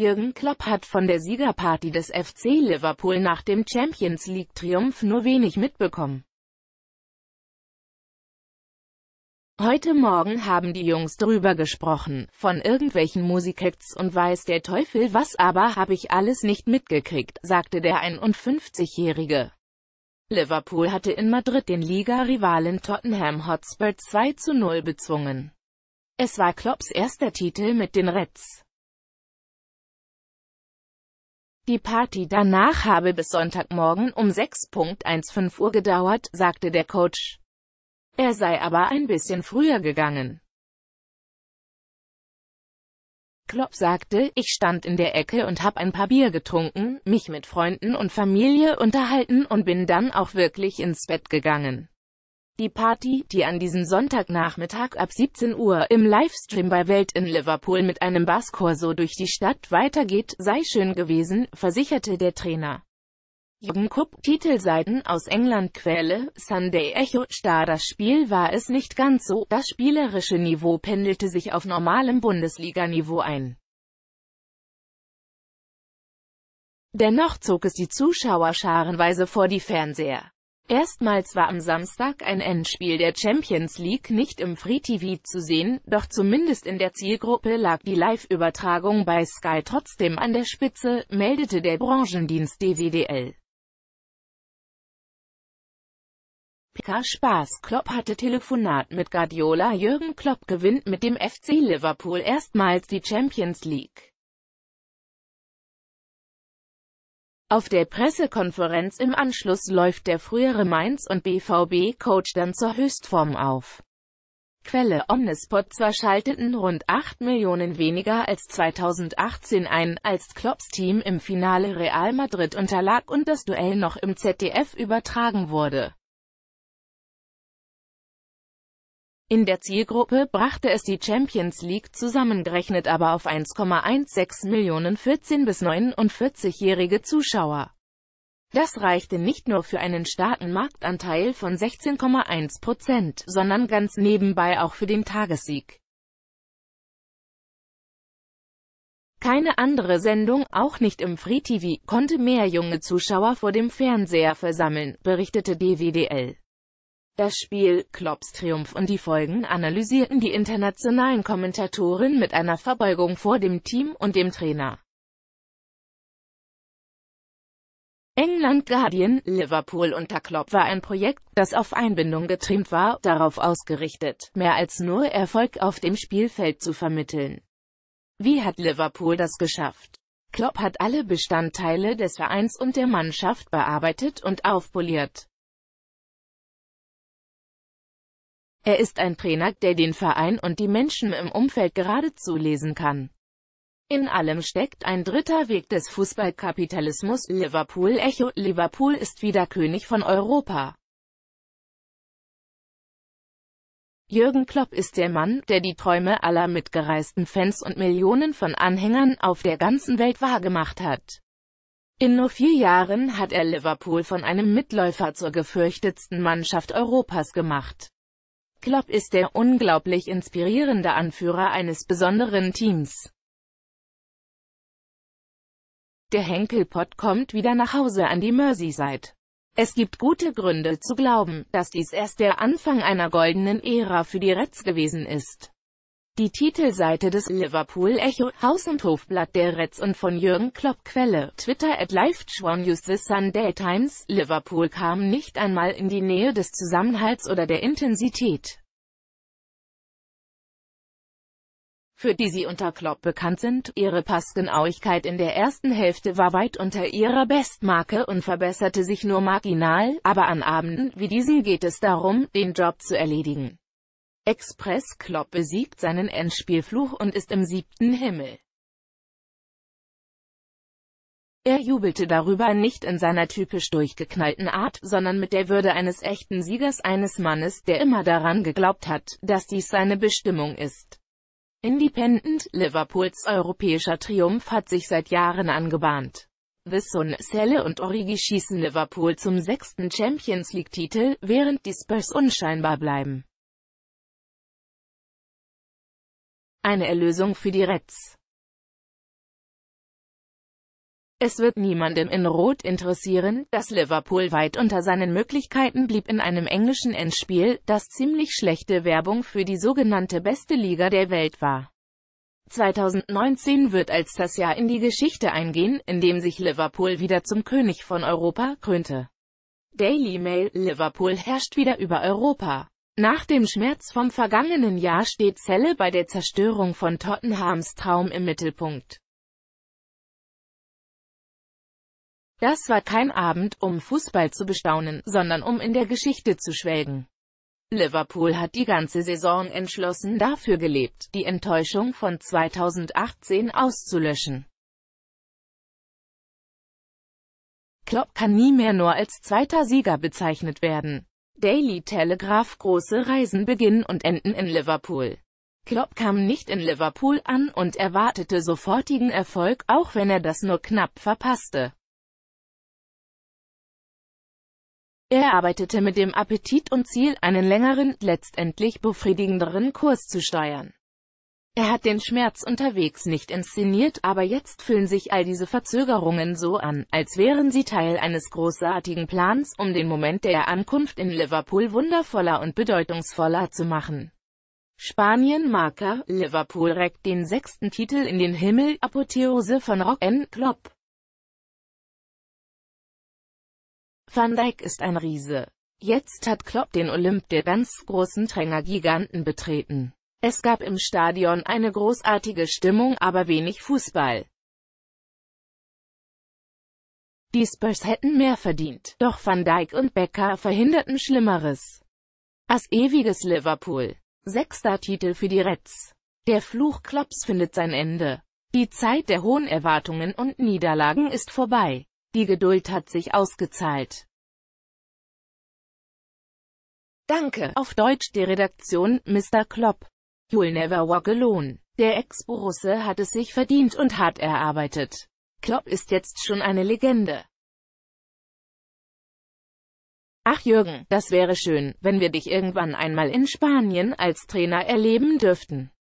Jürgen Klopp hat von der Siegerparty des FC Liverpool nach dem Champions League-Triumph nur wenig mitbekommen. Heute Morgen haben die Jungs drüber gesprochen, von irgendwelchen Musikacts und weiß der Teufel was aber habe ich alles nicht mitgekriegt, sagte der 51-Jährige. Liverpool hatte in Madrid den Liga-Rivalen Tottenham Hotspur 2 zu 0 bezwungen. Es war Klopps erster Titel mit den Reds. Die Party danach habe bis Sonntagmorgen um 6.15 Uhr gedauert, sagte der Coach. Er sei aber ein bisschen früher gegangen. Klopp sagte, ich stand in der Ecke und hab ein paar Bier getrunken, mich mit Freunden und Familie unterhalten und bin dann auch wirklich ins Bett gegangen. Die Party, die an diesem Sonntagnachmittag ab 17 Uhr im Livestream bei Welt in Liverpool mit einem Baskorso durch die Stadt weitergeht, sei schön gewesen, versicherte der Trainer. Jürgen Kupp, Titelseiten aus England Quelle, Sunday Echo, Star Das Spiel war es nicht ganz so, das spielerische Niveau pendelte sich auf normalem Bundesliga-Niveau ein. Dennoch zog es die Zuschauer scharenweise vor die Fernseher. Erstmals war am Samstag ein Endspiel der Champions League nicht im Free TV zu sehen, doch zumindest in der Zielgruppe lag die Live-Übertragung bei Sky trotzdem an der Spitze, meldete der Branchendienst DWDL. PK Spaß Klopp hatte Telefonat mit Guardiola Jürgen Klopp gewinnt mit dem FC Liverpool erstmals die Champions League. Auf der Pressekonferenz im Anschluss läuft der frühere Mainz- und BVB-Coach dann zur Höchstform auf. Quelle Omnispot zwar schalteten rund 8 Millionen weniger als 2018 ein, als Klopps Team im Finale Real Madrid unterlag und das Duell noch im ZDF übertragen wurde. In der Zielgruppe brachte es die Champions League zusammengerechnet aber auf 1,16 Millionen 14- bis 49-jährige Zuschauer. Das reichte nicht nur für einen starken Marktanteil von 16,1 Prozent, sondern ganz nebenbei auch für den Tagessieg. Keine andere Sendung, auch nicht im Free TV, konnte mehr junge Zuschauer vor dem Fernseher versammeln, berichtete DWDL. Das Spiel, Klopps Triumph und die Folgen analysierten die internationalen Kommentatoren mit einer Verbeugung vor dem Team und dem Trainer. England Guardian, Liverpool unter Klopp war ein Projekt, das auf Einbindung getrimmt war, darauf ausgerichtet, mehr als nur Erfolg auf dem Spielfeld zu vermitteln. Wie hat Liverpool das geschafft? Klopp hat alle Bestandteile des Vereins und der Mannschaft bearbeitet und aufpoliert. Er ist ein Trainer, der den Verein und die Menschen im Umfeld geradezu lesen kann. In allem steckt ein dritter Weg des Fußballkapitalismus Liverpool Echo. Liverpool ist wieder König von Europa. Jürgen Klopp ist der Mann, der die Träume aller mitgereisten Fans und Millionen von Anhängern auf der ganzen Welt wahrgemacht hat. In nur vier Jahren hat er Liverpool von einem Mitläufer zur gefürchtetsten Mannschaft Europas gemacht. Klopp ist der unglaublich inspirierende Anführer eines besonderen Teams. Der Henkelpott kommt wieder nach Hause an die Merseyside. Es gibt gute Gründe zu glauben, dass dies erst der Anfang einer goldenen Ära für die Reds gewesen ist. Die Titelseite des Liverpool Echo, Haus- und Hofblatt der Reds und von Jürgen Klopp Quelle, Twitter at LiveJournals The Sunday Times, Liverpool kam nicht einmal in die Nähe des Zusammenhalts oder der Intensität. für die sie unter Klopp bekannt sind. Ihre Passgenauigkeit in der ersten Hälfte war weit unter ihrer Bestmarke und verbesserte sich nur marginal, aber an Abenden wie diesen geht es darum, den Job zu erledigen. Express Klopp besiegt seinen Endspielfluch und ist im siebten Himmel. Er jubelte darüber nicht in seiner typisch durchgeknallten Art, sondern mit der Würde eines echten Siegers eines Mannes, der immer daran geglaubt hat, dass dies seine Bestimmung ist. Independent, Liverpools europäischer Triumph hat sich seit Jahren angebahnt. The Sun, Selle und Origi schießen Liverpool zum sechsten Champions League-Titel, während die Spurs unscheinbar bleiben. Eine Erlösung für die Reds. Es wird niemanden in Rot interessieren, dass Liverpool weit unter seinen Möglichkeiten blieb in einem englischen Endspiel, das ziemlich schlechte Werbung für die sogenannte beste Liga der Welt war. 2019 wird als das Jahr in die Geschichte eingehen, in dem sich Liverpool wieder zum König von Europa krönte. Daily Mail Liverpool herrscht wieder über Europa. Nach dem Schmerz vom vergangenen Jahr steht Zelle bei der Zerstörung von Tottenhams Traum im Mittelpunkt. Das war kein Abend, um Fußball zu bestaunen, sondern um in der Geschichte zu schwelgen. Liverpool hat die ganze Saison entschlossen dafür gelebt, die Enttäuschung von 2018 auszulöschen. Klopp kann nie mehr nur als zweiter Sieger bezeichnet werden. Daily Telegraph große Reisen beginnen und enden in Liverpool. Klopp kam nicht in Liverpool an und erwartete sofortigen Erfolg, auch wenn er das nur knapp verpasste. Er arbeitete mit dem Appetit und Ziel, einen längeren, letztendlich befriedigenderen Kurs zu steuern. Er hat den Schmerz unterwegs nicht inszeniert, aber jetzt fühlen sich all diese Verzögerungen so an, als wären sie Teil eines großartigen Plans, um den Moment der Ankunft in Liverpool wundervoller und bedeutungsvoller zu machen. Spanien-Marker, Liverpool reckt den sechsten Titel in den Himmel, Apotheose von Rock N. Klopp. Van Dijk ist ein Riese. Jetzt hat Klopp den Olymp der ganz großen Tränger-Giganten betreten. Es gab im Stadion eine großartige Stimmung, aber wenig Fußball. Die Spurs hätten mehr verdient, doch Van Dijk und Becker verhinderten Schlimmeres. As ewiges Liverpool. Sechster Titel für die Reds. Der Fluch Klops findet sein Ende. Die Zeit der hohen Erwartungen und Niederlagen ist vorbei. Die Geduld hat sich ausgezahlt. Danke, auf Deutsch die Redaktion, Mr. Klopp. You'll never walk alone. Der Ex-Borusse hat es sich verdient und hart erarbeitet. Klopp ist jetzt schon eine Legende. Ach Jürgen, das wäre schön, wenn wir dich irgendwann einmal in Spanien als Trainer erleben dürften.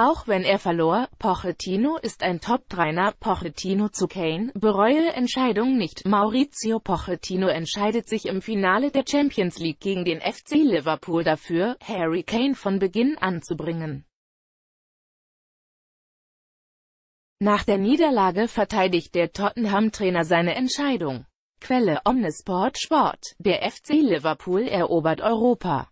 Auch wenn er verlor, Pochettino ist ein Top-Trainer, Pochettino zu Kane, bereue Entscheidung nicht. Maurizio Pochettino entscheidet sich im Finale der Champions League gegen den FC Liverpool dafür, Harry Kane von Beginn anzubringen. Nach der Niederlage verteidigt der Tottenham-Trainer seine Entscheidung. Quelle Omnisport Sport. Der FC Liverpool erobert Europa.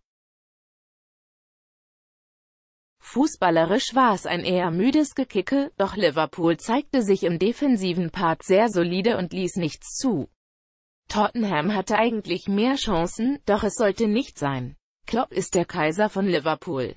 Fußballerisch war es ein eher müdes Gekicke, doch Liverpool zeigte sich im defensiven Part sehr solide und ließ nichts zu. Tottenham hatte eigentlich mehr Chancen, doch es sollte nicht sein. Klopp ist der Kaiser von Liverpool.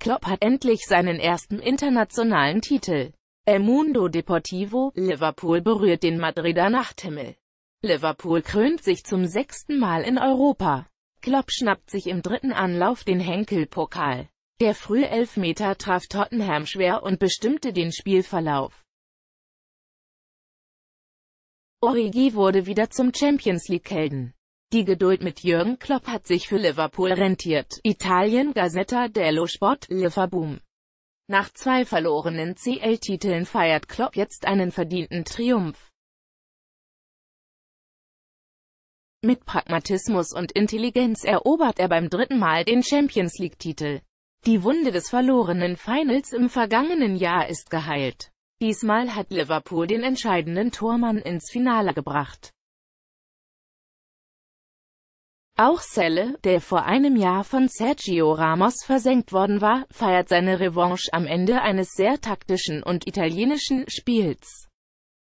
Klopp hat endlich seinen ersten internationalen Titel. El Mundo Deportivo, Liverpool berührt den Madrider Nachthimmel. Liverpool krönt sich zum sechsten Mal in Europa. Klopp schnappt sich im dritten Anlauf den Henkel-Pokal. Der frühe Elfmeter traf Tottenham schwer und bestimmte den Spielverlauf. Origi wurde wieder zum Champions League-Helden. Die Geduld mit Jürgen Klopp hat sich für Liverpool rentiert. Italien Gazzetta dello Sport, Liverboom. Nach zwei verlorenen CL-Titeln feiert Klopp jetzt einen verdienten Triumph. Mit Pragmatismus und Intelligenz erobert er beim dritten Mal den Champions League-Titel. Die Wunde des verlorenen Finals im vergangenen Jahr ist geheilt. Diesmal hat Liverpool den entscheidenden Tormann ins Finale gebracht. Auch Selle, der vor einem Jahr von Sergio Ramos versenkt worden war, feiert seine Revanche am Ende eines sehr taktischen und italienischen Spiels.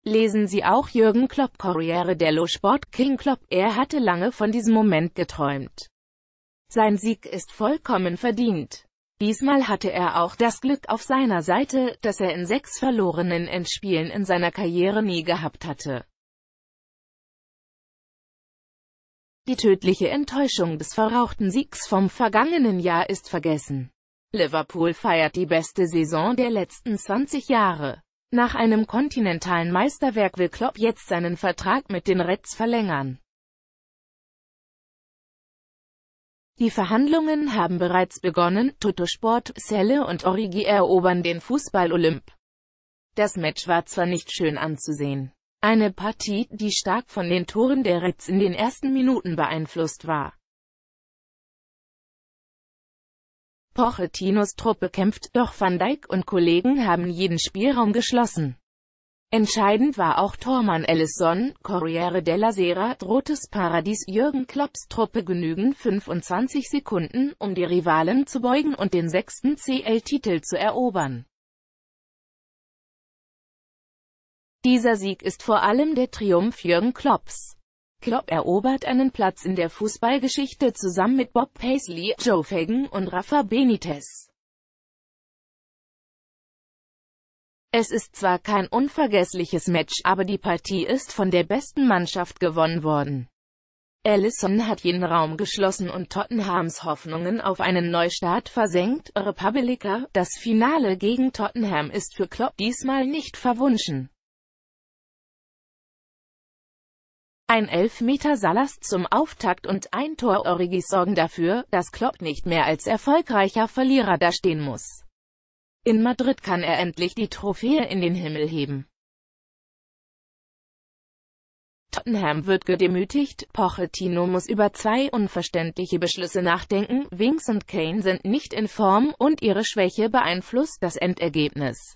Lesen Sie auch Jürgen Klopp Corriere dello Sport King Klopp, er hatte lange von diesem Moment geträumt. Sein Sieg ist vollkommen verdient. Diesmal hatte er auch das Glück auf seiner Seite, das er in sechs verlorenen Endspielen in seiner Karriere nie gehabt hatte. Die tödliche Enttäuschung des verrauchten Siegs vom vergangenen Jahr ist vergessen. Liverpool feiert die beste Saison der letzten 20 Jahre. Nach einem kontinentalen Meisterwerk will Klopp jetzt seinen Vertrag mit den Reds verlängern. Die Verhandlungen haben bereits begonnen, Tuttosport, Selle und Origi erobern den Fußball-Olymp. Das Match war zwar nicht schön anzusehen. Eine Partie, die stark von den Toren der Reds in den ersten Minuten beeinflusst war. Pochettinos Truppe kämpft, doch Van Dijk und Kollegen haben jeden Spielraum geschlossen. Entscheidend war auch Tormann Ellison, Corriere della Sera, Rotes Paradies Jürgen Klopps Truppe genügen 25 Sekunden, um die Rivalen zu beugen und den sechsten CL-Titel zu erobern. Dieser Sieg ist vor allem der Triumph Jürgen Klopps. Klopp erobert einen Platz in der Fußballgeschichte zusammen mit Bob Paisley, Joe Fagan und Rafa Benitez. Es ist zwar kein unvergessliches Match, aber die Partie ist von der besten Mannschaft gewonnen worden. Allison hat jeden Raum geschlossen und Tottenhams Hoffnungen auf einen Neustart versenkt. Republica, das Finale gegen Tottenham ist für Klopp diesmal nicht verwunschen. Ein Elfmeter Salast zum Auftakt und ein Tor Origis sorgen dafür, dass Klopp nicht mehr als erfolgreicher Verlierer dastehen muss. In Madrid kann er endlich die Trophäe in den Himmel heben. Tottenham wird gedemütigt, Pochettino muss über zwei unverständliche Beschlüsse nachdenken, Wings und Kane sind nicht in Form und ihre Schwäche beeinflusst das Endergebnis.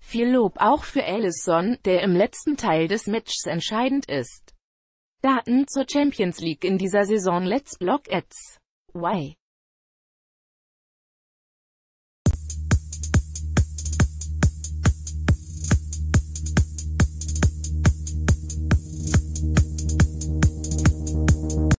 Viel Lob auch für Allison, der im letzten Teil des Matchs entscheidend ist. Daten zur Champions League in dieser Saison Let's Block Ads. Why?